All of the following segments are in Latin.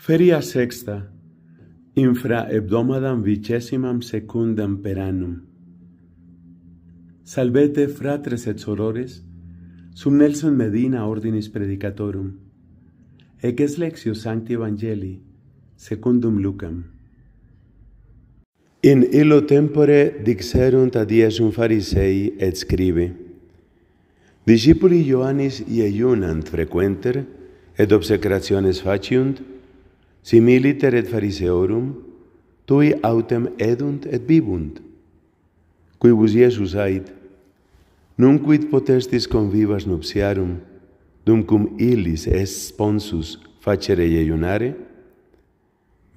Feria sexta, infra hebdomadam vicesimam secundam per annum. Salvete fratres et sorores, sum Nelson Medina ordinis predicatorum, ec es lexio sancti evangelii, secundum lucam. In illo tempore dixerunt ad iesum farisei et scribe. discipuli Ioannis ieiunant frequenter, et obsecrationes faciunt, et obsecrationes faciunt, similiter et fariseorum, tui autem edunt et vivunt. Quibus Iesus ait, Nunc quid potestis convivas nupsiarum, dum cum illis es sponsus facere iejunare?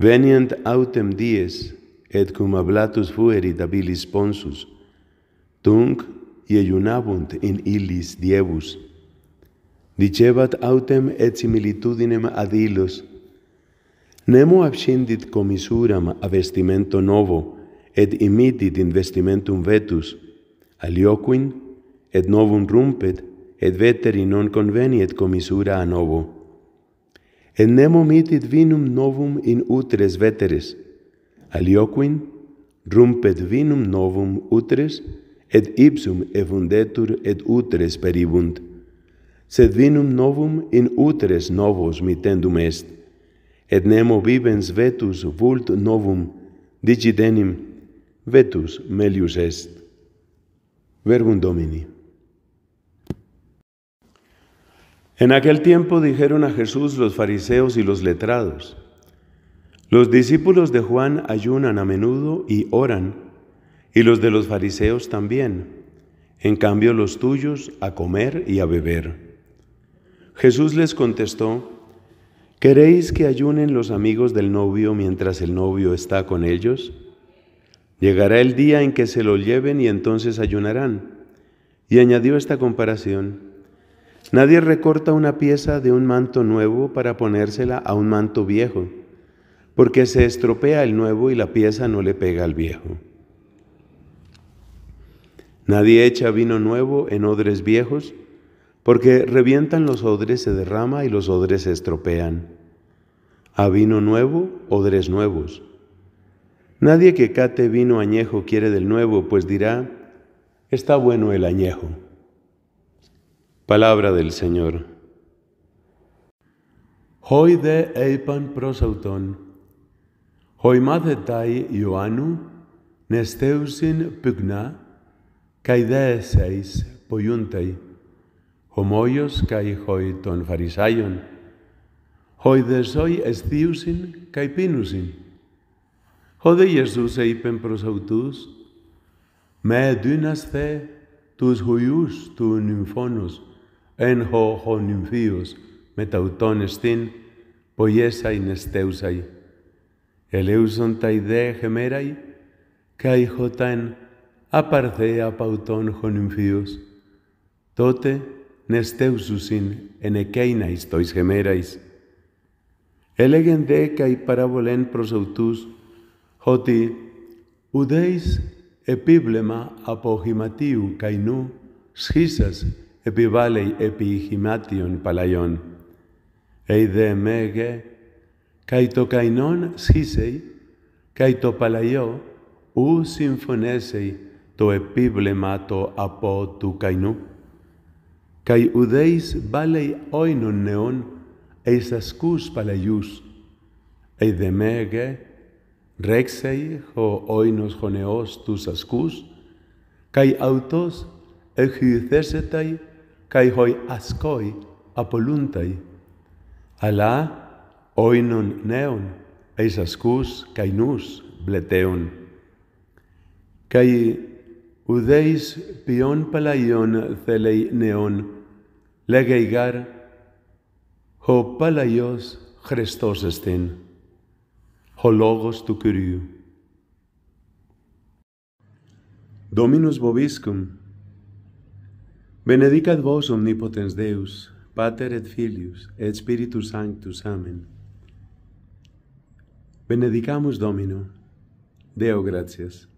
Veniant autem dies, et cum ablatus fuerit ab illis sponsus, tunc iejunabunt in illis diebus. Dicebat autem et similitudinem ad illos, Nemo abscindit comisuram a vestimento novo, et imitit in vestimentum vetus, alioquin, et novum rumpet, et veteri non conveniet comisura a novo. Et nemo mitit vinum novum in utres veteres, alioquin, rumpet vinum novum utres, et ipsum efundetur et utres peribunt, sed vinum novum in utres novos mitendum est. et nemo vivens vetus vult novum digidenim vetus melius est. Verbum Domini. En aquel tiempo dijeron a Jesús los fariseos y los letrados, los discípulos de Juan ayunan a menudo y oran, y los de los fariseos también, en cambio los tuyos a comer y a beber. Jesús les contestó, ¿Queréis que ayunen los amigos del novio mientras el novio está con ellos? Llegará el día en que se lo lleven y entonces ayunarán. Y añadió esta comparación. Nadie recorta una pieza de un manto nuevo para ponérsela a un manto viejo, porque se estropea el nuevo y la pieza no le pega al viejo. Nadie echa vino nuevo en odres viejos, porque revientan los odres, se derrama y los odres se estropean. A vino nuevo, odres nuevos. Nadie que cate vino añejo quiere del nuevo, pues dirá, está bueno el añejo. Palabra del Señor. Hoy de eipan prosauton. Hoy mazetai Ioanu nesteusin pugna, seis poyuntai. Ομόιος καί χοί των Φαρισάιων, χοί δεσόι εσθίουσιν καί πίνουσιν. Ο δε Ιεσούς είπεν προς αυτούς, «Με δύναστε τους χουιούς του νυμφώνους, εν χω χω νυμφίους με ουτων εστίν, ποιέσαιν εστέουσαί. Ελέουσον τα ιδέα χεμέραι, καί χωταν απαρθέα παυτόν χω νυμφίους. Τότε νεστεύσουσιν εν εκέιναις τοις γεμέραις. Έλεγεν δέκα παραβολέν προς αυτούς, ότι ουδέις επίβλεμα από χηματίου καϊνού σχίσας επιβάλλει επί χυμάτιων παλαιών. Ειδε μέγε, καί το καϊνόν σχίσεϊ, καί το παλαιό ου συμφωνέσεϊ το επίβλεμα το από του καϊνού. kai udeis balei oinon neon eis ascus palaius ei de mege rexei ho oinos honeos tus ascus kai autos ehyuthesetai kai hoi ascoi apoluntai ala oinon neon eis ascus kai nus bleteon kai Udeis pion palaion thelei neon, legei gar, ho palaios Christos estin, ho logos tu curiu. Dominus Boviscum, benedicat vos omnipotens Deus, Pater et Filius, et Spiritus Sanctus, Amen. Benedicamus Domino, Deo gratias.